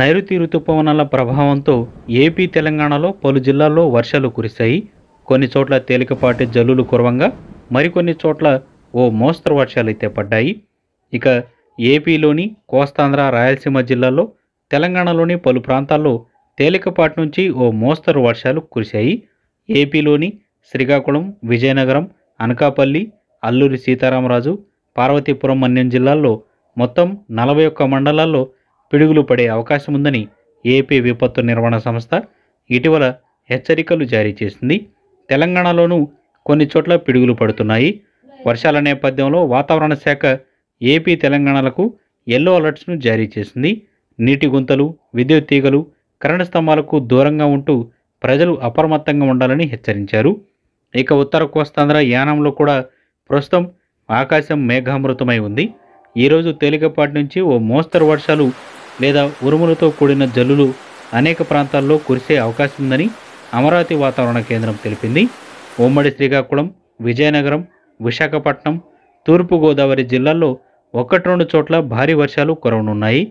నైరుతి రుతుపవనాల ప్రభావంతో ఏపీ తెలంగాణలో పలు జిల్లాల్లో వర్షాలు కురిశాయి కొన్ని చోట్ల తేలికపాటి జల్లులు కురవంగా మరికొన్ని చోట్ల ఓ మోస్తరు వర్షాలు అయితే పడ్డాయి ఇక ఏపీలోని కోస్తాంధ్ర రాయలసీమ జిల్లాల్లో తెలంగాణలోని పలు ప్రాంతాల్లో తేలికపాటి నుంచి ఓ మోస్తరు వర్షాలు కురిశాయి ఏపీలోని శ్రీకాకుళం విజయనగరం అనకాపల్లి అల్లూరి సీతారామరాజు పార్వతీపురం మన్యం జిల్లాల్లో మొత్తం నలభై ఒక్క మండలాల్లో పిడుగులు పడే అవకాశం ఉందని ఏపీ విపత్తు నిర్వహణ సంస్థ ఇటీవల హెచ్చరికలు జారీ చేసింది తెలంగాణలోనూ కొన్ని చోట్ల పిడుగులు పడుతున్నాయి వర్షాల నేపథ్యంలో వాతావరణ శాఖ ఏపీ తెలంగాణలకు ఎల్లో అలర్ట్స్ను జారీ చేసింది నీటి గుంతలు విద్యుత్ తీగలు కరెంటు స్తంభాలకు దూరంగా ఉంటూ ప్రజలు అప్రమత్తంగా ఉండాలని హెచ్చరించారు ఇక ఉత్తర కోస్తాంధ్ర యానంలో కూడా ప్రస్తుతం ఆకాశం మేఘామృతమై ఉంది ఈరోజు తేలికపాటి నుంచి ఓ మోస్తరు వర్షాలు లేదా ఉరుములతో కూడిన జల్లులు అనేక ప్రాంతాల్లో కురిసే అవకాశం ఉందని అమరావతి వాతావరణ కేంద్రం తెలిపింది ఉమ్మడి శ్రీకాకుళం విజయనగరం విశాఖపట్నం తూర్పుగోదావరి జిల్లాల్లో ఒకటి రెండు చోట్ల భారీ వర్షాలు కురవనున్నాయి